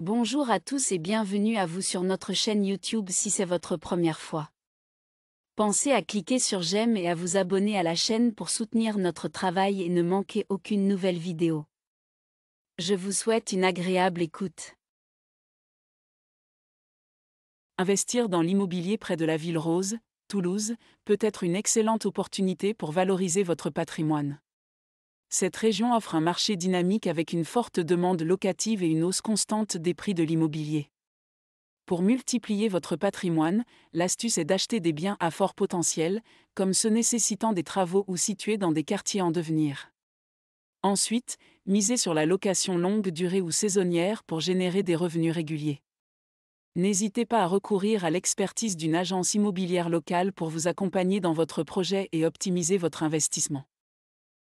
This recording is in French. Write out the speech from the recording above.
Bonjour à tous et bienvenue à vous sur notre chaîne YouTube si c'est votre première fois. Pensez à cliquer sur j'aime et à vous abonner à la chaîne pour soutenir notre travail et ne manquer aucune nouvelle vidéo. Je vous souhaite une agréable écoute. Investir dans l'immobilier près de la ville rose, Toulouse, peut être une excellente opportunité pour valoriser votre patrimoine cette région offre un marché dynamique avec une forte demande locative et une hausse constante des prix de l'immobilier. Pour multiplier votre patrimoine, l'astuce est d'acheter des biens à fort potentiel, comme ceux nécessitant des travaux ou situés dans des quartiers en devenir. Ensuite, misez sur la location longue durée ou saisonnière pour générer des revenus réguliers. N'hésitez pas à recourir à l'expertise d'une agence immobilière locale pour vous accompagner dans votre projet et optimiser votre investissement.